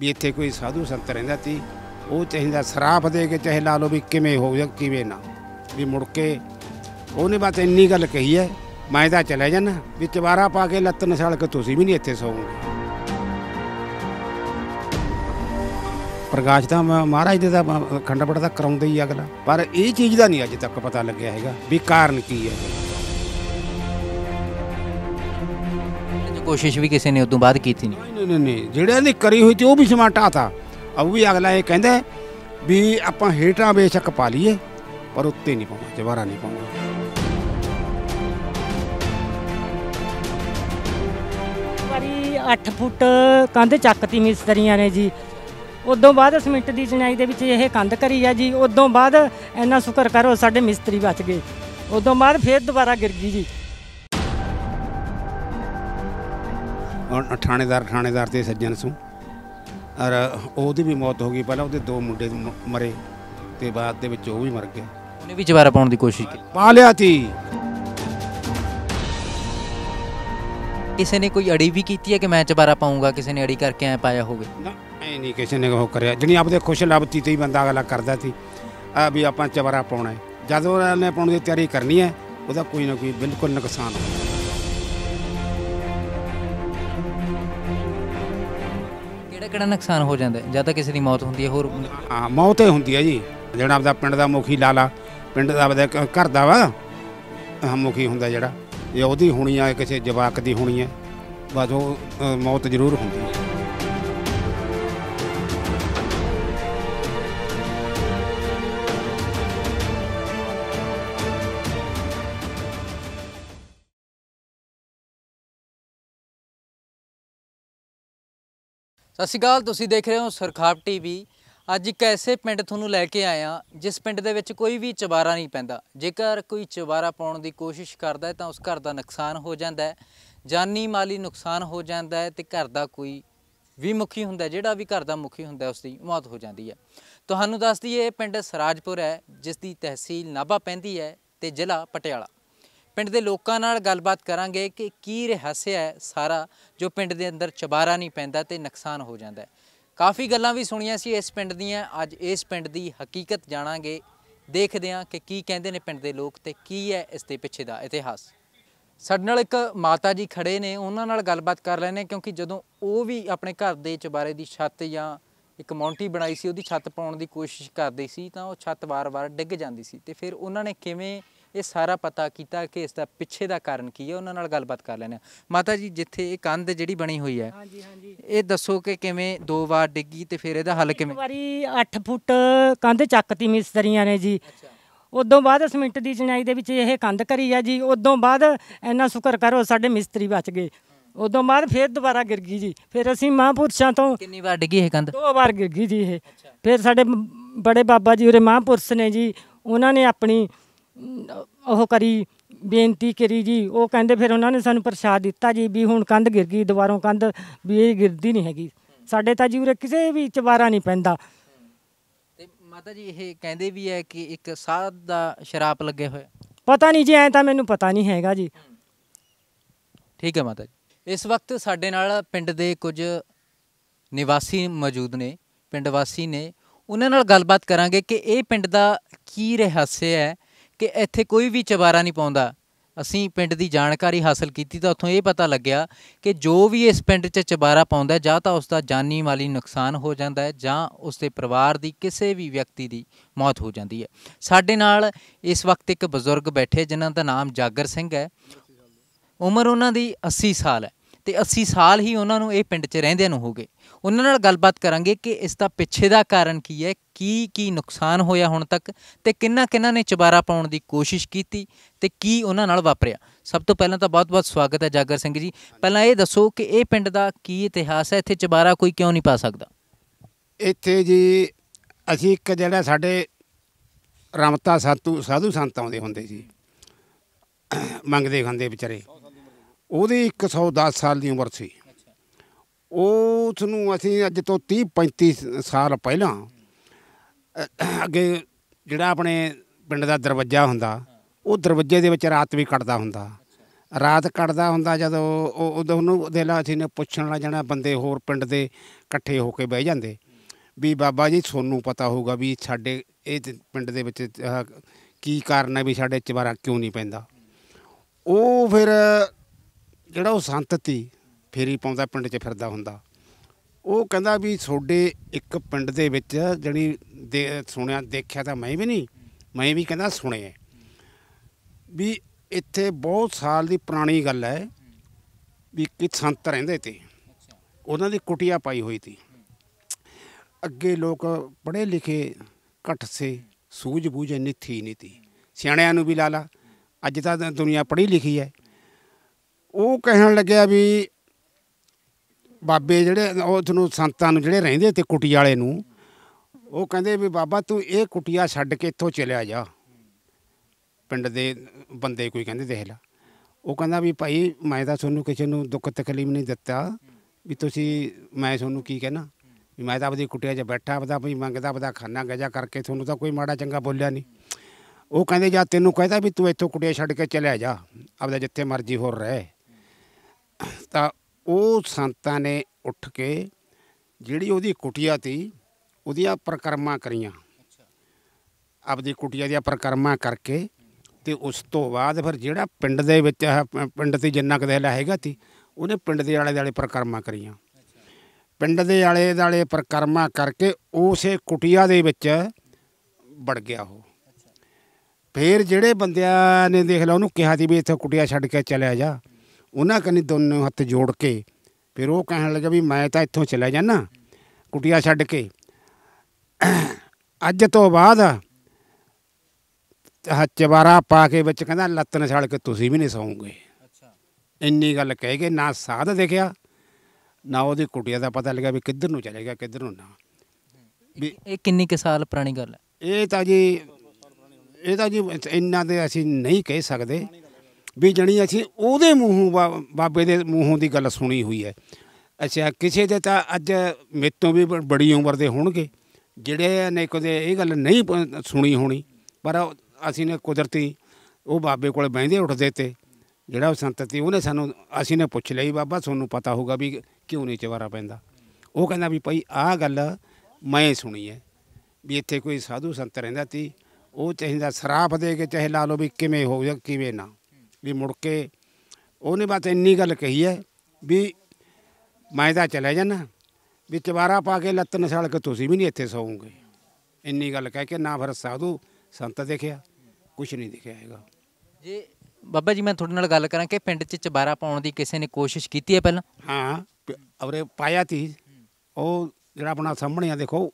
ਵੀ ਇੱਥੇ ਕੋਈ ਸਾਧੂ ਸੰਤ ਰਹਿੰਦਾ ਸੀ ਉਹ ਚਾਹੀਦਾ ਸਰਾਪ ਦੇ ਕੇ ਚਾਹੇ ਲਾ ਲੋ ਵੀ ਕਿਵੇਂ ਹੋ ਗਿਆ ਕਿਵੇਂ ਨਾ ਵੀ ਮੁੜ ਕੇ ਉਹਨੇ ਬਸ ਇੰਨੀ ਗੱਲ ਕਹੀ ਹੈ ਮੈਂ ਤਾਂ ਚਲੇ ਜਾਣਾ ਵੀ ਚਵਾਰਾ ਪਾ ਕੇ ਲੱਤ ਨਸਾਲ ਕੇ ਤੁਸੀਂ ਵੀ ਨਹੀਂ ਇੱਥੇ ਸੌਂਗੇ ਪ੍ਰਕਾਸ਼ ਦਾ ਮਹਾਰਾਜ ਦੇ ਦਾ ਖੰਡਪੜ ਦਾ ਕਰਾਉਂਦੇ ਹੀ ਅਗਲਾ ਪਰ ਇਹ ਚੀਜ਼ ਦਾ ਨਹੀਂ ਅਜੇ ਤੱਕ ਪਤਾ ਲੱਗਿਆ ਹੈਗਾ ਵੀ ਕਾਰਨ ਕੀ ਹੈ ਕੋਸ਼ਿਸ਼ ਵੀ ਕਿਸੇ ਨੇ ਉਦੋਂ ਬਾਅਦ ਕੀਤੀ ਨਹੀਂ ਨਹੀਂ ਨਹੀਂ ਨਹੀਂ ਜਿਹੜਿਆਂ ਨੇ ਕਰੀ ਹੋਈ ਤੇ ਉਹ ਵੀ ਸਮਾਂ ਢਾਤਾ ਉਹ ਵੀ ਅਗਲਾ ਇਹ ਕਹਿੰਦਾ ਵੀ ਆਪਾਂ ਹੇਟਾਂ ਬੇਸ਼ੱਕ ਪਾ ਲਈਏ ਪਰ ਉੱਤੇ ਨਹੀਂ ਪਾਉਂਦਾ ਜਵਾਰਾ ਨਹੀਂ ਪਾਉਂਦਾ ਵਾਰੀ 8 ਫੁੱਟ ਕੰਧ ਚੱਕਤੀ ਮਿਸਤਰੀਆਂ ਨੇ ਜੀ ਉਦੋਂ ਬਾਅਦ ਸਿਮਿੰਟ ਦੀ ਚਿਣਾਈ ਦੇ ਵਿੱਚ ਇਹ ਕੰਧ ਕਰੀ ਆ ਜੀ ਉਦੋਂ ਬਾਅਦ ਇੰਨਾ ਸ਼ੁਕਰ ਕਰੋ ਸਾਡੇ ਮਿਸਤਰੀ ਬਚ ਗਏ ਉਦੋਂ ਬਾਅਦ ਫੇਰ ਦੁਬਾਰਾ ਗਿਰ ਗਈ ਜੀ ਥਾਣੇਦਾਰ ਥਾਣੇਦਾਰ ਤੇ ਸੱਜਣ ਸੂ ਔਰ ਉਹਦੀ ਵੀ ਮੌਤ ਹੋ ਗਈ ਪਹਿਲਾਂ ਉਹਦੇ ਦੋ ਮੁੰਡੇ ਮਰੇ ਤੇ ਬਾਅਦ ਦੇ ਵਿੱਚ ਉਹ ਵੀ ਮਰ ਗਿਆ ਉਹਨੇ ਵੀ ਜਵਾਰਾ ਪਾਉਣ ਦੀ ਕੋਸ਼ਿਸ਼ ਕੀਤੀ ਪਾ ਲਿਆ ਸੀ ਕਿਸੇ ਨੇ ਕੋਈ ਅੜੀ ਵੀ ਕੀਤੀ ਹੈ ਕਿ ਮੈਂ ਚਵਾਰਾ ਪਾਉਂਗਾ ਕਿਸੇ ਨੇ ਅੜੀ ਕਰਕੇ ਐ ਪਾਇਆ ਹੋਵੇ ਨਾ ਐ ਨਹੀਂ ਕਿਸੇ ਨੇ ਉਹ ਕਰਿਆ ਜਣੀ ਆਪਦੇ ਖੁਸ਼ ਲੱਭਤੀ ਤੇ ਹੀ ਬੰਦਾ ਅਗਲਾ ਕਰਦਾ ਸੀ ਆ ਵੀ ਆਪਾਂ ਚਵਾਰਾ ਪਾਉਣਾ ਹੈ ਜਦੋਂ ਉਹਨੇ ਪਾਉਣ ਦੀ ਤਿਆਰੀ ਕਰਨੀ ਹੈ ਉਹਦਾ ਕੋਈ ਨਾ ਕੋਈ ਬਿਲਕੁਲ ਨੁਕਸਾਨ ਹੋਣਾ ਕਿਹੜਾ ਨੁਕਸਾਨ ਹੋ ਜਾਂਦਾ ਹੈ ਜਾਂ ਕਿਸੇ ਦੀ ਮੌਤ ਹੁੰਦੀ ਹੈ ਹੋਰ ਹਾਂ ਮੌਤ ਹੀ ਹੁੰਦੀ ਹੈ ਜੀ ਜਿਹੜਾ ਆਪਦਾ ਪਿੰਡ ਦਾ ਮੁਖੀ ਲਾਲਾ ਪਿੰਡ ਦਾ ਆਪਦਾ ਘਰ ਦਾ ਵਾ ਹਾਂ ਮੁਖੀ ਹੁੰਦਾ ਜਿਹੜਾ ਇਹ ਉਹਦੀ ਹੋਣੀ ਆ ਕਿਸੇ ਜਵਾਕ ਦੀ ਹੋਣੀ ਹੈ ਬਸ ਉਹ ਮੌਤ ਜ਼ਰੂਰ ਹੁੰਦੀ ਹੈ ਸਤਿ ਸ਼੍ਰੀ ਅਕਾਲ ਤੁਸੀਂ ਦੇਖ ਰਹੇ ਹੋ ਸਰਖਾਪ ਟੀਵੀ ਅੱਜ ਇੱਕ ਐਸੇ ਪਿੰਡ ਤੁਹਾਨੂੰ ਲੈ ਕੇ ਆਇਆ ਜਿਸ ਪਿੰਡ ਦੇ ਵਿੱਚ ਕੋਈ ਵੀ ਚਵਾਰਾ ਨਹੀਂ ਪੈਂਦਾ ਜੇਕਰ ਕੋਈ ਚਵਾਰਾ ਪਾਉਣ ਦੀ ਕੋਸ਼ਿਸ਼ ਕਰਦਾ ਹੈ ਤਾਂ ਉਸ ਘਰ ਦਾ ਨੁਕਸਾਨ ਹੋ ਜਾਂਦਾ ਹੈ ਜਾਨੀ ਮਾਲੀ ਨੁਕਸਾਨ ਹੋ ਜਾਂਦਾ ਹੈ ਤੇ ਘਰ ਦਾ ਕੋਈ ਵੀ ਮੁਖੀ ਹੁੰਦਾ ਜਿਹੜਾ ਵੀ ਘਰ ਦਾ ਮੁਖੀ ਹੁੰਦਾ ਉਸ ਦੀ ਮੌਤ ਹੋ ਜਾਂਦੀ ਹੈ ਤੁਹਾਨੂੰ ਦੱਸ ਦਈਏ ਇਹ ਪਿੰਡ ਸਰਾਜਪੁਰ ਹੈ ਜਿਸ ਦੀ ਤਹਿਸੀਲ ਨਾਭਾ ਪੈਂਦੀ ਹੈ ਤੇ ਜ਼ਿਲ੍ਹਾ ਪਟਿਆਲਾ ਪਿੰਡ ਦੇ ਲੋਕਾਂ ਨਾਲ ਗੱਲਬਾਤ ਕਰਾਂਗੇ ਕਿ ਕੀ ਰਹੱਸਿਆ ਹੈ ਸਾਰਾ ਜੋ ਪਿੰਡ ਦੇ ਅੰਦਰ ਚਬਾਰਾ ਨਹੀਂ ਪੈਂਦਾ ਤੇ ਨੁਕਸਾਨ ਹੋ ਜਾਂਦਾ ਹੈ ਕਾਫੀ ਗੱਲਾਂ ਵੀ ਸੁਣੀਆਂ ਸੀ ਇਸ ਪਿੰਡ ਦੀਆਂ ਅੱਜ ਇਸ ਪਿੰਡ ਦੀ ਹਕੀਕਤ ਜਾਣਾਂਗੇ ਦੇਖਦੇ ਹਾਂ ਕਿ ਕੀ ਕਹਿੰਦੇ ਨੇ ਪਿੰਡ ਦੇ ਲੋਕ ਤੇ ਕੀ ਹੈ ਇਸ ਦੇ ਪਿੱਛੇ ਦਾ ਇਤਿਹਾਸ ਸਾਡੇ ਨਾਲ ਇੱਕ ਮਾਤਾ ਜੀ ਖੜੇ ਨੇ ਉਹਨਾਂ ਨਾਲ ਗੱਲਬਾਤ ਕਰ ਲੈਣੇ ਕਿਉਂਕਿ ਜਦੋਂ ਉਹ ਵੀ ਆਪਣੇ ਘਰ ਦੇ ਚਬਾਰੇ ਦੀ ਛੱਤ ਜਾਂ ਇੱਕ ਮੌਂਟੀ ਬਣਾਈ ਸੀ ਉਹਦੀ ਛੱਤ ਪਾਉਣ ਦੀ ਕੋਸ਼ਿਸ਼ ਕਰਦੇ ਸੀ ਤਾਂ ਉਹ ਛੱਤ ਵਾਰ-ਵਾਰ ਡਿੱਗ ਜਾਂਦੀ ਸੀ ਤੇ ਫਿਰ ਉਹਨਾਂ ਨੇ ਕਿਵੇਂ ਇਹ ਸਾਰਾ ਪਤਾ ਕੀਤਾ ਕਿ ਇਸ ਦਾ ਪਿੱਛੇ ਦਾ ਕਾਰਨ ਕੀ ਹੈ ਉਹਨਾਂ ਨਾਲ ਗੱਲਬਾਤ ਕਰ ਲੈਣੇ ਮਾਤਾ ਜੀ ਜਿੱਥੇ ਇਹ ਕੰਧ ਜਿਹੜੀ ਬਣੀ ਹੋਈ ਹੈ ਹਾਂਜੀ ਹਾਂਜੀ ਇਹ ਦੱਸੋ ਕਿ ਕਿਵੇਂ ਦੋ ਵਾਰ ਡਿੱਗੀ ਤੇ ਫਿਰ ਇਹਦਾ ਹੱਲ ਕਿਵੇਂ ਵਾਰੀ 8 ਫੁੱਟ ਕੰਧ ਚੱਕਤੀ ਮਿਸਤਰੀਆਂ ਨੇ ਜੀ ਉਦੋਂ ਬਾਅਦ ਸਿਮਿੰਟ ਦੀ ਚਿਣਾਈ ਦੇ ਵਿੱਚ ਇਹ ਕੰਧ ਕਰੀ ਆ ਜੀ ਉਦੋਂ ਬਾਅਦ ਇੰਨਾ ਸ਼ੁਕਰ ਕਰੋ ਸਾਡੇ ਮਿਸਤਰੀ ਬਚ ਗਏ ਉਦੋਂ ਬਾਅਦ ਫੇਰ ਦੁਬਾਰਾ ਗਿਰ ਗਈ ਜੀ ਫਿਰ ਅਸੀਂ ਮਹਾਂਪੁਰਸ਼ਾਂ ਤੋਂ ਕਿੰਨੀ ਵਾਰ ਡਿੱਗੀ ਇਹ ਕੰਧ ਦੋ ਵਾਰ ਗਿਰ ਗਈ ਜੀ ਇਹ ਫਿਰ ਸਾਡੇ ਬੜੇ ਬਾਬਾ ਜੀ ਉਹਰੇ ਮਹਾਂਪੁਰਸ਼ ਨੇ ਜੀ ਉਹਨਾਂ ਨੇ ਆਪਣੀ ਉਹ ਕਰੀ ਬੇਨਤੀ ਕਰੀ ਜੀ ਉਹ ਕਹਿੰਦੇ ਫਿਰ ਉਹਨਾਂ ਨੇ ਸਾਨੂੰ ਪ੍ਰਸ਼ਾਦ ਦਿੱਤਾ ਜੀ ਵੀ ਹੁਣ ਕੰਧ ਗਿਰ ਗਈ ਦੁਬਾਰੋਂ ਕੰਧ ਵੀ ਇਹ ਗਿਰਦੀ ਨਹੀਂ ਹੈਗੀ ਸਾਡੇ ਤਾਂ ਜੀ ਉਰੇ ਕਿਸੇ ਵੀ ਚਵਾਰਾ ਨਹੀਂ ਪੈਂਦਾ ਤੇ ਮਾਤਾ ਜੀ ਇਹ ਕਹਿੰਦੇ ਵੀ ਹੈ ਕਿ ਇੱਕ ਸਾਧ ਦਾ ਸ਼ਰਾਪ ਲੱਗੇ ਹੋਇਆ ਪਤਾ ਨਹੀਂ ਜੀ ਐ ਤਾਂ ਮੈਨੂੰ ਪਤਾ ਨਹੀਂ ਹੈਗਾ ਜੀ ਠੀਕ ਹੈ ਮਾਤਾ ਜੀ ਇਸ ਵਕਤ ਸਾਡੇ ਨਾਲ ਪਿੰਡ ਦੇ ਕੁਝ ਨਿਵਾਸੀ ਮੌਜੂਦ ਨੇ ਪਿੰਡ ਵਾਸੀ ਨੇ ਉਹਨਾਂ ਨਾਲ ਗੱਲਬਾਤ ਕਰਾਂਗੇ ਕਿ ਇਹ ਪਿੰਡ ਦਾ ਕੀ ਰਹੱਸ ਹੈ ਕਿ ਇੱਥੇ ਕੋਈ ਵੀ ਚਵਾਰਾ ਨਹੀਂ ਪਾਉਂਦਾ ਅਸੀਂ ਪਿੰਡ ਦੀ ਜਾਣਕਾਰੀ ਹਾਸਲ ਕੀਤੀ ਤਾਂ ਉੱਥੋਂ ਇਹ ਪਤਾ ਲੱਗਿਆ ਕਿ ਜੋ ਵੀ ਇਸ ਪਿੰਡ 'ਚ ਚਵਾਰਾ ਪਾਉਂਦਾ ਜਾਂ ਤਾਂ ਉਸ ਦਾ ਜਾਨੀ ਮਾਲੀ ਨੁਕਸਾਨ ਹੋ ਜਾਂਦਾ ਹੈ ਜਾਂ ਉਸ ਦੇ ਪਰਿਵਾਰ ਦੀ ਕਿਸੇ ਵੀ ਵਿਅਕਤੀ ਦੀ ਮੌਤ ਹੋ ਜਾਂਦੀ ਹੈ ਸਾਡੇ ਨਾਲ ਇਸ ਵਕਤ ਇੱਕ ਬਜ਼ੁਰਗ ਬੈਠੇ ਜਿਨ੍ਹਾਂ ਦਾ ਨਾਮ ਜਾਗਰ ਸਿੰਘ ਹੈ ਉਮਰ ਉਹਨਾਂ ਦੀ 80 ਸਾਲ ਹੈ ਤੇ 80 ਸਾਲ ਹੀ ਉਹਨਾਂ ਨੂੰ ਇਹ ਪਿੰਡ 'ਚ ਰਹਿੰਦਿਆਂ ਨੂੰ ਹੋ ਗਏ ਉਹਨਾਂ ਨਾਲ ਗੱਲਬਾਤ ਕਰਾਂਗੇ ਕਿ ਇਸ ਦਾ ਪਿੱਛੇ ਦਾ ਕਾਰਨ ਕੀ ਹੈ ਕੀ ਕੀ ਨੁਕਸਾਨ ਹੋਇਆ ਹੁਣ ਤੱਕ ਤੇ ਕਿੰਨਾ ਕਿੰਨਾ ਨੇ ਚਬਾਰਾ ਪਾਉਣ ਦੀ ਕੋਸ਼ਿਸ਼ ਕੀਤੀ ਤੇ ਕੀ ਉਹਨਾਂ ਨਾਲ ਵਾਪਰਿਆ ਸਭ ਤੋਂ ਪਹਿਲਾਂ ਤਾਂ ਬਹੁਤ-ਬਹੁਤ ਸਵਾਗਤ ਹੈ ਜਾਗਰ ਸਿੰਘ ਜੀ ਪਹਿਲਾਂ ਇਹ ਦੱਸੋ ਕਿ ਇਹ ਪਿੰਡ ਦਾ ਕੀ ਇਤਿਹਾਸ ਹੈ ਇੱਥੇ ਚਬਾਰਾ ਕੋਈ ਕਿਉਂ ਨਹੀਂ ਪਾ ਸਕਦਾ ਇੱਥੇ ਜੀ ਅਸੀਂ ਇੱਕ ਜਿਹੜਾ ਸਾਡੇ ਰਮਤਾ ਸਾਧੂ ਸਾਧੂ ਸੰਤ ਆਉਂਦੇ ਹੁੰਦੇ ਸੀ ਮੰਗਦੇ ਖੰਦੇ ਵਿਚਾਰੇ ਉਹਦੀ 110 ਸਾਲ ਦੀ ਉਮਰ ਸੀ ਉਸ ਨੂੰ ਅਸੀਂ ਅੱਜ ਤੋਂ 30 35 ਸਾਲ ਪਹਿਲਾਂ ਅੱਗੇ ਜਿਹੜਾ ਆਪਣੇ ਪਿੰਡ ਦਾ ਦਰਵਾਜ਼ਾ ਹੁੰਦਾ ਉਹ ਦਰਵਾਜ਼ੇ ਦੇ ਵਿੱਚ ਰਾਤ ਵੀ ਕੱਟਦਾ ਹੁੰਦਾ ਰਾਤ ਕੱਟਦਾ ਹੁੰਦਾ ਜਦੋਂ ਉਹ ਉਦੋਂ ਨੂੰ ਦੇਲਾ ਅਸੀਂ ਨੇ ਪੁੱਛਣ ਲਾ ਜਾਣਾ ਬੰਦੇ ਹੋਰ ਪਿੰਡ ਦੇ ਇਕੱਠੇ ਹੋ ਕੇ ਬਹਿ ਜਾਂਦੇ ਵੀ ਬਾਬਾ ਜੀ ਤੁਹਾਨੂੰ ਪਤਾ ਹੋਊਗਾ ਵੀ ਸਾਡੇ ਇਹ ਪਿੰਡ ਦੇ ਵਿੱਚ ਕੀ ਕਾਰਨ ਹੈ ਵੀ ਸਾਡੇ ਚਵਾਰਾ ਕਿਉਂ ਨਹੀਂ ਪੈਂਦਾ ਉਹ ਫਿਰ ਜਿਹੜਾ ਉਹ ਸੰਤ ਤੀ ਫੇਰੀ ਪਾਉਂਦਾ ਪਿੰਡ 'ਚ ਫਿਰਦਾ ਹੁੰਦਾ ਉਹ ਕਹਿੰਦਾ ਵੀ ਛੋਡੇ ਇੱਕ ਪਿੰਡ ਦੇ ਵਿੱਚ ਜਿਹੜੀ ਸੁਣਿਆ ਦੇਖਿਆ ਤਾਂ ਮੈਂ ਵੀ ਨਹੀਂ ਮੈਂ ਵੀ ਕਹਿੰਦਾ ਸੁਣਿਆ ਵੀ ਇੱਥੇ ਬਹੁਤ ਸਾਲ ਦੀ ਪੁਰਾਣੀ ਗੱਲ ਹੈ ਵੀ ਕਿ ਸੰਤ ਰਹਿੰਦੇ ਤੇ ਉਹਨਾਂ ਦੀ ਕੁਟਿਆ ਪਾਈ ਹੋਈ ਸੀ ਅੱਗੇ ਲੋਕ ਪੜ੍ਹੇ ਲਿਖੇ ਘੱਟ ਸੇ ਸੂਝ ਬੂਝ ਇੰਨੀ ਥੀ ਨਹੀਂ ਸਿਆਣਿਆਂ ਨੂੰ ਵੀ ਲਾ ਲਾ ਅੱਜ ਤਾਂ ਦੁਨੀਆ ਪੜ੍ਹੀ ਲਿਖੀ ਹੈ ਉਹ ਕਹਿਣ ਲੱਗਿਆ ਵੀ ਬਾਬੇ ਜਿਹੜੇ ਉਹ ਤੁਹਾਨੂੰ ਸੰਤਾਂ ਨੂੰ ਜਿਹੜੇ ਰਹਿੰਦੇ ਤੇ ਕੁਟੀ ਵਾਲੇ ਨੂੰ ਉਹ ਕਹਿੰਦੇ ਵੀ ਬਾਬਾ ਤੂੰ ਇਹ ਕੁਟਿਆ ਛੱਡ ਕੇ ਇੱਥੋਂ ਚਲਿਆ ਜਾ ਪਿੰਡ ਦੇ ਬੰਦੇ ਕੋਈ ਕਹਿੰਦੇ ਦੇਖ ਲੈ ਉਹ ਕਹਿੰਦਾ ਵੀ ਭਾਈ ਮੈਂ ਤਾਂ ਤੁਹਾਨੂੰ ਕਿਸੇ ਨੂੰ ਦੁੱਖ ਤਕਲੀਫ ਨਹੀਂ ਦਿੱਤਾ ਵੀ ਤੁਸੀਂ ਮੈਂ ਤੁਹਾਨੂੰ ਕੀ ਕਹਿਣਾ ਵੀ ਮੈਂ ਤਾਂ ਆਪਦੀ ਕੁਟਿਆ 'ਚ ਬੈਠਾ ਆਪਦਾ ਵੀ ਮੰਗਦਾ ਆਪਦਾ ਖਾਣਾ ਗਜਾ ਕਰਕੇ ਤੁਹਾਨੂੰ ਤਾਂ ਕੋਈ ਮਾੜਾ ਚੰਗਾ ਬੋਲਿਆ ਨਹੀਂ ਉਹ ਕਹਿੰਦੇ ਜਾਂ ਤੈਨੂੰ ਕਹਿੰਦਾ ਵੀ ਤੂੰ ਇੱਥੋਂ ਕੁਟਿਆ ਛੱਡ ਕੇ ਚਲਿਆ ਜਾ ਆਪਦਾ ਜਿੱਥੇ ਮਰਜ਼ੀ ਹੋਰ ਰਹਿ ਤਾਂ ਉਹ ਸੰਤਾਂ ਨੇ ਉੱਠ ਕੇ ਜਿਹੜੀ ਉਹਦੀ ਕੁਟਿਆ ਸੀ ਉਹਦੀਆਂ ਪ੍ਰਕਰਮਾ ਕਰੀਆਂ ਆਪਦੀ ਕੁਟਿਆ ਦੀਆਂ ਪ੍ਰਕਰਮਾ ਕਰਕੇ ਤੇ ਉਸ ਤੋਂ ਬਾਅਦ ਫਿਰ ਜਿਹੜਾ ਪਿੰਡ ਦੇ ਵਿੱਚ ਪਿੰਡ ਤੇ ਜਿੰਨਾ ਕਦੇ ਹੈਗਾ ਸੀ ਉਹਨੇ ਪਿੰਡ ਦੇ ਆਲੇ ਦਾਲੇ ਪ੍ਰਕਰਮਾ ਕਰੀਆਂ ਪਿੰਡ ਦੇ ਆਲੇ ਦਾਲੇ ਪ੍ਰਕਰਮਾ ਕਰਕੇ ਉਸੇ ਕੁਟਿਆ ਦੇ ਵਿੱਚ ਵੜ ਗਿਆ ਉਹ ਫੇਰ ਜਿਹੜੇ ਬੰਦਿਆਂ ਨੇ ਦੇਖ ਲਾ ਉਹਨੂੰ ਕਿਹਾ ਸੀ ਵੀ ਇੱਥੇ ਕੁਟਿਆ ਛੱਡ ਕੇ ਚਲਿਆ ਜਾ ਉਹਨਾਂ ਕਨੀ ਦੋਨੋਂ ਹੱਥ ਜੋੜ ਕੇ ਫਿਰ ਉਹ ਕਹਿਣ ਲੱਗਾ ਵੀ ਮੈਂ ਤਾਂ ਇੱਥੋਂ ਚਲਾ ਜਾਣਾ ਕੁਟਿਆ ਛੱਡ ਕੇ ਅੱਜ ਤੋਂ ਬਾਅਦ ਹੱਚਵਾਰਾ ਪਾ ਕੇ ਵਿੱਚ ਕਹਿੰਦਾ ਲੱਤਨ ਛੜ ਕੇ ਤੁਸੀਂ ਵੀ ਨਹੀਂ ਸੌਂਗੇ ਅੱਛਾ ਇੰਨੀ ਗੱਲ ਕਹਿ ਕੇ ਨਾ ਸਾਧ ਦੇਖਿਆ ਨਾ ਉਹਦੀ ਕੁਟਿਆ ਦਾ ਪਤਾ ਲੱਗਾ ਵੀ ਕਿੱਧਰ ਨੂੰ ਚਲੇਗਾ ਕਿੱਧਰ ਨੂੰ ਨਾ ਵੀ ਇਹ ਕਿੰਨੀ ਕੁ ਸਾਲ ਪੁਰਾਣੀ ਗੱਲ ਹੈ ਇਹ ਤਾਂ ਜੀ ਇਹ ਤਾਂ ਜੀ ਇੰਨਾ ਤੇ ਅਸੀਂ ਨਹੀਂ ਕਹਿ ਸਕਦੇ ਵੀ ਜਣੀ ਅਸੀਂ ਉਹਦੇ ਮੂੰਹੋਂ ਬਾਬੇ ਦੇ ਮੂੰਹੋਂ ਦੀ ਗੱਲ ਸੁਣੀ ਹੋਈ ਹੈ ਅੱਛਾ ਕਿਸੇ ਦੇ ਤਾਂ ਅੱਜ ਮੇਤੋਂ ਵੀ ਬੜੀ ਉਮਰ ਦੇ ਹੋਣਗੇ ਜਿਹੜੇ ਨੇ ਕਦੇ ਇਹ ਗੱਲ ਨਹੀਂ ਸੁਣੀ ਹੋਣੀ ਪਰ ਅਸੀਂ ਨੇ ਕੁਦਰਤੀ ਉਹ ਬਾਬੇ ਕੋਲ ਬੈਂਦੇ ਉੱਠਦੇ ਤੇ ਜਿਹੜਾ ਉਹ ਸੰਤ ਸੀ ਉਹਨੇ ਸਾਨੂੰ ਅਸੀਂ ਨੇ ਪੁੱਛ ਲਈ ਬਾਬਾ ਤੁਹਾਨੂੰ ਪਤਾ ਹੋਊਗਾ ਵੀ ਕਿਉਂ ਨਹੀਂ ਚਵਾਰਾ ਪੈਂਦਾ ਉਹ ਕਹਿੰਦਾ ਵੀ ਭਾਈ ਆਹ ਗੱਲ ਮੈਂ ਸੁਣੀ ਹੈ ਵੀ ਇੱਥੇ ਕੋਈ ਸਾਧੂ ਸੰਤ ਰਹਿੰਦਾ ਸੀ ਉਹ ਚਾਹੀਦਾ ਸਰਾਫ ਦੇ ਕੇ ਚਾਹੇ ਲਾ ਲਓ ਵੀ ਕਿਵੇਂ ਹੋ ਜਾ ਕਿਵੇਂ ਨਾ ਵੀ ਮੁੜ ਕੇ ਉਹਨੇ ਬਸ ਇੰਨੀ ਗੱਲ ਕਹੀ ਹੈ ਵੀ ਮੈਂ ਤਾਂ ਚਲੇ ਜਾਣਾ ਵੀ ਚਵਾਰਾ ਪਾ ਕੇ ਲੱਤ ਨਸਾਲ ਕੇ ਤੁਸੀਂ ਵੀ ਨਹੀਂ ਇੱਥੇ ਸੌਂਗੇ ਇੰਨੀ ਗੱਲ ਕਹਿ ਕੇ ਨਾ ਫਿਰ ਸਾਧੂ ਸੰਤ ਦੇਖਿਆ ਕੁਝ ਨਹੀਂ ਦਿਖਿਆ ਹੈਗਾ ਜੀ ਬਾਬਾ ਜੀ ਮੈਂ ਤੁਹਾਡੇ ਨਾਲ ਗੱਲ ਕਰਾਂ ਕਿ ਪਿੰਡ 'ਚ ਚਵਾਰਾ ਪਾਉਣ ਦੀ ਕਿਸੇ ਨੇ ਕੋਸ਼ਿਸ਼ ਕੀਤੀ ਹੈ ਪਹਿਲਾਂ ਹਾਂ ਅਵਰੇ ਪਾਇਆ ਤੀ ਉਹ ਜਿਹੜਾ ਆਪਣਾ ਸਾਹਮਣੇ ਆ ਦੇਖੋ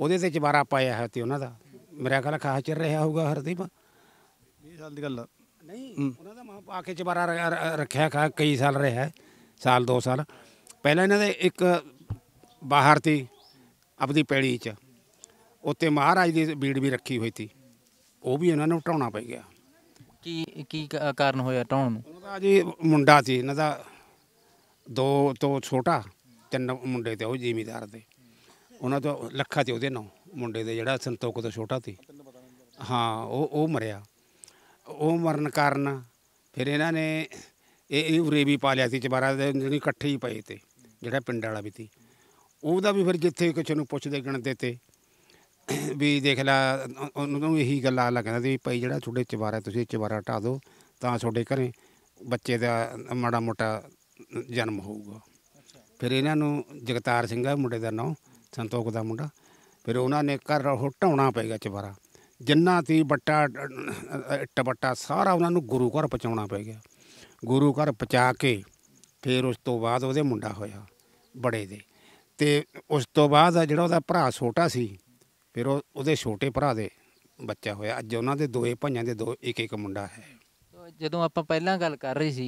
ਉਹਦੇ ਤੇ ਚਵਾਰਾ ਪਾਇਆ ਹੈ ਤੇ ਉਹਨਾਂ ਦਾ ਮੇਰਾ ਖਿਆਲ ਖਾਹ ਚਿਰ ਰਿਹਾ ਹੋਊਗਾ ਹਰਦੀਪ 20 ਸਾਲ ਦੀ ਗੱਲ ਆ ਨਹੀਂ ਉਹਨਾਂ ਦਾ ਮਾਂ ਪਾ ਕੇ ਚਬਾਰਾ ਰੱਖਿਆ ਖਾ ਕਈ ਸਾਲ ਰਿਹਾ ਸਾਲ 2 ਸਾਲ ਪਹਿਲਾਂ ਇਹਨਾਂ ਦੇ ਇੱਕ ਬਾਹਰ ਆਪਦੀ ਪੈੜੀ 'ਚ ਉੱਤੇ ਮਹਾਰਾਜ ਦੀ ਬੀੜ ਵੀ ਰੱਖੀ ਹੋਈ ਸੀ ਉਹ ਵੀ ਇਹਨਾਂ ਨੂੰ ਢਾਉਣਾ ਪੈ ਗਿਆ ਕੀ ਕੀ ਕਾਰਨ ਹੋਇਆ ਢਾਉਣ ਨੂੰ ਉਹਦਾ ਜੀ ਮੁੰਡਾ ਸੀ ਇਹਨਾਂ ਦਾ ਦੋ ਤੋਂ ਛੋਟਾ ਤਿੰਨ ਮੁੰਡੇ ਤੇ ਉਹ ਜ਼ਿਮੀਦਾਰ ਦੇ ਉਹਨਾਂ ਤੋਂ ਲੱਖਾ ਤੇ ਉਹਦੇ ਨਾਲ ਮੁੰਡੇ ਦੇ ਜਿਹੜਾ ਸੰਤੋਖ ਤੋਂ ਛੋਟਾ ਸੀ ਹਾਂ ਉਹ ਉਹ ਮਰਿਆ ਉਹ ਮਰਨ ਕਾਰਨ ਫਿਰ ਇਹਨਾਂ ਨੇ ਇਹ ਇਹ ਉਰੇ ਵੀ ਪਾ ਲਿਆ ਸੀ ਚਬਾਰਾ ਦੇ ਜਿਹੜੀ ਇਕੱਠੇ ਹੀ ਪਏ ਤੇ ਜਿਹੜਾ ਪਿੰਡ ਵਾਲਾ ਵੀ ਸੀ ਉਹਦਾ ਵੀ ਫਿਰ ਜਿੱਥੇ ਕਿਸੇ ਨੂੰ ਪੁੱਛਦੇ ਗਿਣਦੇ ਤੇ ਵੀ ਦੇਖ ਲੈ ਉਹਨੂੰ ਇਹੀ ਗੱਲ ਆ ਲੱਗਦਾ ਸੀ ਭਾਈ ਜਿਹੜਾ ਤੁਹਾਡੇ ਚਬਾਰਾ ਤੁਸੀਂ ਚਬਾਰਾ ਢਾ ਦਿਓ ਤਾਂ ਤੁਹਾਡੇ ਘਰੇ ਬੱਚੇ ਦਾ ਮਾੜਾ ਮੋਟਾ ਜਨਮ ਹੋਊਗਾ ਫਿਰ ਇਹਨਾਂ ਨੂੰ ਜਗਤਾਰ ਸਿੰਘ ਦਾ ਮੁੰਡੇ ਦਾ ਨਾਂ ਸੰਤੋਖ ਦਾ ਮੁੰਡਾ ਫਿਰ ਉਹਨਾਂ ਨੇ ਘਰ ਉਹ ਢਾਉਣਾ ਪਏਗਾ ਚਬਾਰਾ ਜਿੰਨਾ ਤੀ ਬੱਟਾ ਟਬੱਟਾ ਸਾਰਾ ਉਹਨਾਂ ਨੂੰ ਗੁਰੂ ਘਰ ਪਹੁੰਚਾਉਣਾ ਪੈ ਗਿਆ ਗੁਰੂ ਘਰ ਪਹੁੰਚਾ ਕੇ ਫਿਰ ਉਸ ਤੋਂ ਬਾਅਦ ਉਹਦੇ ਮੁੰਡਾ ਹੋਇਆ ਬੜੇ ਦੇ ਤੇ ਉਸ ਤੋਂ ਬਾਅਦ ਜਿਹੜਾ ਉਹਦਾ ਭਰਾ ਛੋਟਾ ਸੀ ਫਿਰ ਉਹ ਉਹਦੇ ਛੋਟੇ ਭਰਾ ਦੇ ਬੱਚਾ ਹੋਇਆ ਅੱਜ ਉਹਨਾਂ ਦੇ ਦੋਏ ਭਾਈਆਂ ਦੇ ਦੋ ਇੱਕ ਇੱਕ ਮੁੰਡਾ ਹੈ ਜਦੋਂ ਆਪਾਂ ਪਹਿਲਾਂ ਗੱਲ ਕਰ ਰਹੇ ਸੀ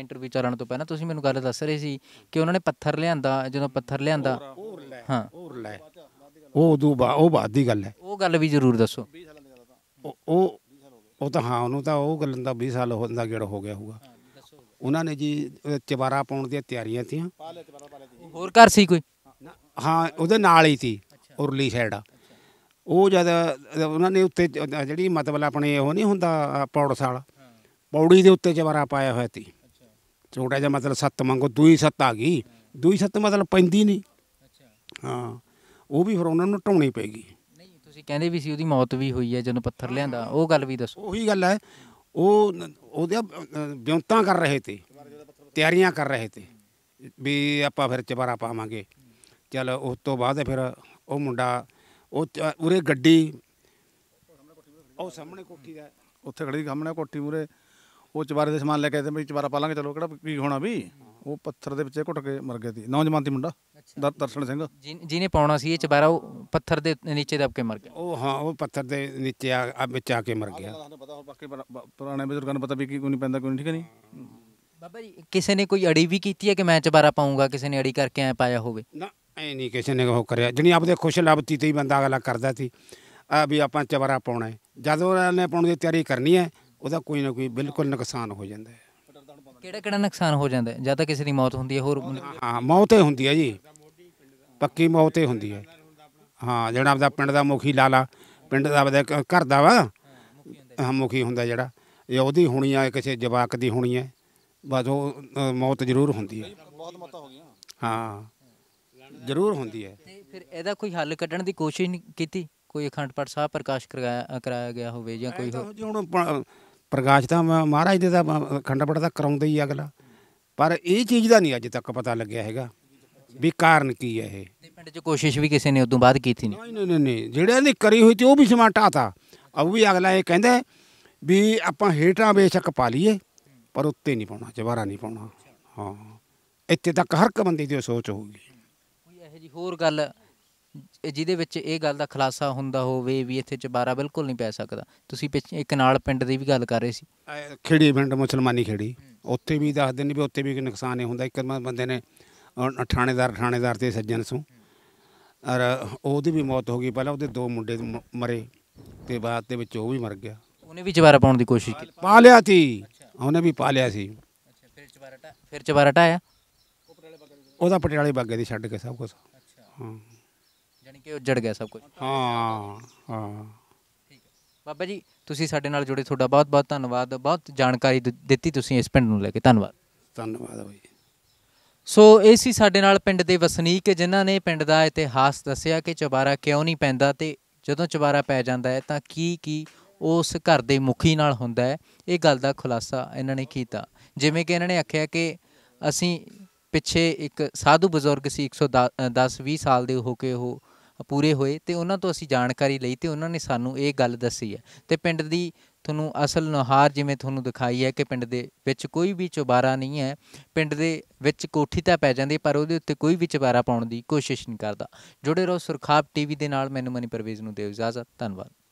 ਇੰਟਰਵਿਊ ਚੱਲਣ ਤੋਂ ਪਹਿਲਾਂ ਤੁਸੀਂ ਮੈਨੂੰ ਗੱਲ ਦੱਸ ਰਹੇ ਸੀ ਕਿ ਉਹਨਾਂ ਨੇ ਪੱਥਰ ਲਿਆਂਦਾ ਜਦੋਂ ਪੱਥਰ ਲਿਆਂਦਾ ਹਾਂ ਹੋਰ ਲੈ ਉਹ ਉਦੋਂ ਬਾ ਉਹ ਬਾਅਦ ਦੀ ਗੱਲ ਹੈ ਉਹ ਗੱਲ ਵੀ ਜ਼ਰੂਰ ਦੱਸੋ 20 ਉਹ- ਉਹ ਉਹ ਤਾਂ ਹਾਂ ਉਹਨੂੰ ਤਾਂ ਉਹ ਗੱਲਾਂ ਦਾ 20 ਸਾਲ ਹੋਣ ਦਾ ਗੇੜ ਹੋ ਗਿਆ ਹੋਊਗਾ ਉਹਨਾਂ ਨੇ ਜੀ ਚਵਾਰਾ ਪਾਉਣ ਦੀਆਂ ਤਿਆਰੀਆਂ ਤੀਆਂ ਹੋਰ ਘਰ ਸੀ ਕੋਈ ਹਾਂ ਉਹਦੇ ਨਾਲ ਹੀ ਸੀ ਉਰਲੀ ਸਾਈਡ ਆ ਉਹ ਜਦ ਉਹਨਾਂ ਨੇ ਉੱਤੇ ਜਿਹੜੀ ਮਤਲਬ ਆਪਣੇ ਉਹ ਨਹੀਂ ਹੁੰਦਾ ਅ, ਪੌੜਸਾਲ ਪੌੜੀ ਦੇ ਉੱਤੇ ਚਵਾਰਾ ਪਾਇਆ ਹੋਇਆ ਸੀ ਛੋਟਾ ਜਿਹਾ ਮਤਲਬ ਸੱਤ ਮੰਗੋ ਦੂਈ ਸੱਤ ਆ ਗਈ ਦੂਈ ਸੱਤ ਮਤਲਬ ਪੈਂਦੀ ਨਹੀਂ ਹਾਂ ਉਹ ਵੀ ਫਿਰ ਉਹਨਾਂ ਨੂੰ ਢਾਉਣੀ ਪੈਗੀ ਨਹੀਂ ਤੁਸੀਂ ਕਹਿੰਦੇ ਵੀ ਸੀ ਉਹਦੀ ਮੌਤ ਵੀ ਹੋਈ ਹੈ ਜਦੋਂ ਪੱਥਰ ਲਿਆਂਦਾ ਉਹ ਗੱਲ ਵੀ ਦੱਸੋ ਉਹੀ ਗੱਲ ਹੈ ਉਹ ਉਹਦੇ ਬਿਉਂਤਾਂ ਕਰ ਰਹੇ ਤੇ ਤਿਆਰੀਆਂ ਕਰ ਰਹੇ ਤੇ ਵੀ ਆਪਾਂ ਫਿਰ ਚਬਾਰਾ ਪਾਵਾਂਗੇ ਚਲ ਉਸ ਤੋਂ ਬਾਅਦ ਫਿਰ ਉਹ ਮੁੰਡਾ ਉਹ ਉਰੇ ਗੱਡੀ ਉਹ ਸਾਹਮਣੇ ਕੋਠੀ ਦਾ ਉੱਥੇ ਖੜੀ ਸਾਹਮਣੇ ਕੋਠੀ ਮੂਰੇ ਉਹ ਚਵਾਰੇ ਦੇ ਸਮਾਨ ਲੈ ਕੇ ਆਏ ਤੇ ਵੀ ਚਵਾਰਾ ਪਾ ਲਾਂਗੇ ਚਲੋ ਕਿਹੜਾ ਕੀ ਹੋਣਾ ਵੀ ਉਹ ਪੱਥਰ ਦੇ ਵਿੱਚ ਘੁੱਟ ਕੇ ਮਰ ਗਿਆ ਸੀ ਨੌਜਵਾਨ ਸੀ ਮੁੰਡਾ ਅੱਛਾ ਦਰਸ਼ਨ ਸਿੰਘ ਜਿਹਨੇ ਪਾਉਣਾ ਸੀ ਇਹ ਚਬਾਰਾ ਉਹ ਪੱਥਰ ਦੇ ਨੀਚੇ ਦੱਬ ਕੇ ਮਰ ਗਿਆ ਉਹ ਹਾਂ ਉਹ ਪੱਥਰ ਦੇ ਨੀਚੇ ਆ ਵਿੱਚ ਆ ਕੇ ਮਰ ਗਿਆ ਤੁਹਾਨੂੰ ਪਤਾ ਬਾਕੀ ਪੁਰਾਣੇ ਬਜ਼ੁਰਗਾਂ ਨੂੰ ਪਤਾ ਵੀ ਕੀ ਕੋਈ ਨਹੀਂ ਪੈਂਦਾ ਕੋਈ ਨਹੀਂ ਠੀਕ ਹੈ ਨਹੀਂ ਬਾਬਾ ਜੀ ਕਿਸੇ ਨੇ ਕੋਈ ਅੜੀ ਵੀ ਕੀਤੀ ਹੈ ਕਿ ਮੈਂ ਚਬਾਰਾ ਪਾਉਂਗਾ ਕਿਸੇ ਨੇ ਅੜੀ ਕਰਕੇ ਐ ਪਾਇਆ ਹੋਵੇ ਨਾ ਐ ਨਹੀਂ ਕਿਸੇ ਨੇ ਉਹ ਕਰਿਆ ਜਣੀ ਆਪਦੇ ਖੁਸ਼ ਲੱਭਤੀ ਤੇ ਹੀ ਬੰਦਾ ਅਗਲਾ ਕਰਦਾ ਸੀ ਆ ਵੀ ਆਪਾਂ ਚਵਰਾ ਪਾਉਣਾ ਹੈ ਜਦੋਂ ਉਹਨੇ ਪਾਉਣ ਦੀ ਤਿਆਰੀ ਕਰਨੀ ਹੈ ਉਹਦਾ ਕੋਈ ਨਾ ਕੋਈ ਬਿਲਕੁਲ ਨੁਕਸਾਨ ਹੋ ਜਾਂਦਾ ਹੈ ਕਿਹੜਾ ਕਿਹੜਾ ਨੁਕਸਾਨ ਹੋ ਜਾਂਦਾ ਹੈ? ਜਾਂ ਤਾਂ ਕਿਸੇ ਦੀ ਮੌਤ ਹੁੰਦੀ ਹੈ ਹੋਰ ਹਾਂ ਮੌਤ ਹੀ ਹੁੰਦੀ ਹੈ ਜੀ ਪੱਕੀ ਮੌਤ ਹੀ ਹੁੰਦੀ ਹੈ ਹਾਂ ਜਿਹੜਾ ਆਪਦਾ ਪਿੰਡ ਦਾ ਮੁਖੀ ਲਾਲਾ ਪਿੰਡ ਦਾ ਆਪਦਾ ਘਰ ਦਾ ਵਾ ਹਾਂ ਮੁਖੀ ਹੁੰਦਾ ਜਿਹੜਾ ਇਹ ਉਹਦੀ ਹੋਣੀ ਆ ਕਿਸੇ ਜਵਾਕ ਦੀ ਹੋਣੀ ਹੈ ਬਸ ਉਹ ਮੌਤ ਜ਼ਰੂਰ ਹੁੰਦੀ ਹੈ ਬਹੁਤ ਹੋ ਗਈਆਂ ਹਾਂ ਜ਼ਰੂਰ ਹੁੰਦੀ ਹੈ ਫਿਰ ਇਹਦਾ ਕੋਈ ਹੱਲ ਕੱਢਣ ਦੀ ਕੋਸ਼ਿਸ਼ ਨਹੀਂ ਕੀਤੀ ਕੋਈ ਅਖੰਡ ਪਾਠ ਸਾਹਿਬ ਪ੍ਰਕਾਸ਼ ਕਰਾਇਆ ਗਿਆ ਹੋਵੇ ਜਾਂ ਕੋਈ ਹੋਰ- ਜੀ ਹੁਣ ਪ੍ਰਕਾਸ਼ ਤਾਂ ਮਹਾਰਾਜ ਦੇ ਦਾ ਖੰਡਪੜ ਦਾ ਕਰਾਉਂਦਾ ਹੀ ਅਗਲਾ ਪਰ ਇਹ ਚੀਜ਼ ਦਾ ਨਹੀਂ ਅੱਜ ਤੱਕ ਪਤਾ ਲੱਗਿਆ ਹੈਗਾ ਵੀ ਕਾਰਨ ਕੀ ਹੈ ਇਹ ਪਿੰਡ 'ਚ ਕੋਸ਼ਿਸ਼ ਵੀ ਕਿਸੇ ਨੇ ਉਦੋਂ ਬਾਅਦ ਕੀਤੀ ਨਹੀਂ ਨਹੀਂ ਨਹੀਂ ਨਹੀਂ ਜਿਹੜਿਆਂ ਨੇ ਕਰੀ ਹੋਈ ਤੇ ਉਹ ਵੀ ਸਮਾਂ ਢਾਤਾ ਉਹ ਵੀ ਅਗਲਾ ਇਹ ਕਹਿੰਦਾ ਵੀ ਆਪਾਂ ਹੇਟਾਂ ਬੇਸ਼ੱਕ ਪਾ ਲਈਏ ਪਰ ਉੱਤੇ ਨਹੀਂ ਪਾਉਣਾ ਜਵਾਰਾ ਨਹੀਂ ਪਾਉਣਾ ਹਾਂ ਇੱਥੇ ਤੱਕ ਹਰ ਇੱਕ ਬੰਦੇ ਦੀ ਸੋਚ ਹੋਊਗੀ ਕੋਈ ਇਹੋ ਜੀ ਹੋਰ ਗੱਲ ਜਿਹਦੇ ਵਿੱਚ ਇਹ ਗੱਲ ਦਾ ਖਲਾਸਾ ਹੁੰਦਾ ਹੋਵੇ ਵੀ ਇੱਥੇ ਚਬਾਰਾ ਬਿਲਕੁਲ ਨਹੀਂ ਪੈ ਸਕਦਾ ਤੁਸੀਂ ਪਿੱਛੇ ਇੱਕ ਨਾਲ ਪਿੰਡ ਦੀ ਵੀ ਗੱਲ ਕਰ ਰਹੇ ਸੀ ਖੇੜੀ ਪਿੰਡ ਮੁਸਲਮਾਨੀ ਖੇੜੀ ਉੱਥੇ ਵੀ ਦੱਸਦੇ ਨੇ ਵੀ ਉੱਥੇ ਵੀ ਨੁਕਸਾਨ ਹੀ ਹੁੰਦਾ ਇੱਕ ਬੰਦੇ ਨੇ ਥਾਣੇਦਾਰ ਥਾਣੇਦਾਰ ਤੇ ਸੱਜਣ ਸੂ ਔਰ ਉਹਦੀ ਵੀ ਮੌਤ ਹੋ ਗਈ ਪਹਿਲਾਂ ਉਹਦੇ ਦੋ ਮੁੰਡੇ ਮਰੇ ਤੇ ਬਾਅਦ ਦੇ ਵਿੱਚ ਉਹ ਵੀ ਮਰ ਗਿਆ ਉਹਨੇ ਵੀ ਚਬਾਰਾ ਪਾਉਣ ਦੀ ਕੋਸ਼ਿਸ਼ ਕੀਤੀ ਪਾ ਲਿਆ ਸੀ ਉਹਨੇ ਵੀ ਪਾ ਲਿਆ ਸੀ ਅੱਛਾ ਫਿਰ ਚਬਾਰਾ ਫਿਰ ਚਬਾਰਾ ਆ ਉਹਦਾ ਪਟਿਆਲੇ ਬਾਗੇ ਦੀ ਛੱਡ ਕੇ ਸਭ ਕੁਝ ਅੱਛਾ ਹਾਂ ਯਾਨੀ ਕਿ ਉੱਜੜ ਗਿਆ ਸਭ ਕੁਝ ਹਾਂ ਹਾਂ ਠੀਕ ਹੈ ਬਾਬਾ ਜੀ ਤੁਸੀਂ ਸਾਡੇ ਨਾਲ ਜੁੜੇ ਤੁਹਾਡਾ ਬਹੁਤ-ਬਹੁਤ ਧੰਨਵਾਦ ਬਹੁਤ ਜਾਣਕਾਰੀ ਦਿੱਤੀ ਤੁਸੀਂ ਇਸ ਪਿੰਡ ਨੂੰ ਲੈ ਕੇ ਧੰਨਵਾਦ ਧੰਨਵਾਦ ਬਾਈ ਸੋ ਇਹ ਸੀ ਸਾਡੇ ਨਾਲ ਪਿੰਡ ਦੇ ਵਸਨੀਕ ਜਿਨ੍ਹਾਂ ਨੇ ਪਿੰਡ ਦਾ ਇਤਿਹਾਸ ਦੱਸਿਆ ਕਿ ਚਵਾਰਾ ਕਿਉਂ ਨਹੀਂ ਪੈਂਦਾ ਤੇ ਜਦੋਂ ਚਵਾਰਾ ਪੈ ਜਾਂਦਾ ਹੈ ਤਾਂ ਕੀ ਕੀ ਉਸ ਘਰ ਦੇ ਮੁਖੀ ਨਾਲ ਹੁੰਦਾ ਹੈ ਇਹ ਗੱਲ ਦਾ ਖੁਲਾਸਾ ਇਹਨਾਂ ਨੇ ਕੀਤਾ ਜਿਵੇਂ ਕਿ ਇਹਨਾਂ ਨੇ ਆਖਿਆ ਕਿ ਅਸੀਂ ਪਿੱਛੇ ਇੱਕ ਸਾਧੂ ਬਜ਼ੁਰਗ ਸੀ 110 20 ਸਾਲ ਦੇ ਹੋ ਕੇ ਉਹ ਪੂਰੇ ਹੋਏ ਤੇ ਉਹਨਾਂ ਤੋਂ ਅਸੀਂ ਜਾਣਕਾਰੀ ਲਈ ਤੇ ਉਹਨਾਂ ਨੇ ਸਾਨੂੰ ਇਹ ਗੱਲ ਦੱਸੀ ਹੈ ਤੇ ਪਿੰਡ ਦੀ ਤੁਹਾਨੂੰ ਅਸਲ ਨੁਹਾਰ ਜਿਵੇਂ ਤੁਹਾਨੂੰ ਦਿਖਾਈ ਹੈ ਕਿ ਪਿੰਡ ਦੇ ਵਿੱਚ ਕੋਈ ਵੀ ਚੁਬਾਰਾ ਨਹੀਂ ਹੈ ਪਿੰਡ ਦੇ ਵਿੱਚ ਕੋਠੀ ਤਾਂ ਪੈ ਜਾਂਦੀ ਪਰ ਉਹਦੇ ਉੱਤੇ ਕੋਈ ਵੀ ਚੁਬਾਰਾ ਪਾਉਣ ਦੀ ਕੋਸ਼ਿਸ਼ ਨਹੀਂ ਕਰਦਾ ਜੁੜੇ ਰਹੋ ਸੁਰਖਾਬ ਟੀਵੀ ਦੇ ਨਾਲ ਮੈਨੂੰ ਮਨੀ ਪਰਵੇਜ਼ ਨੂੰ ਦਿਓ ਇਜਾਜ਼ਤ ਧੰਨਵਾਦ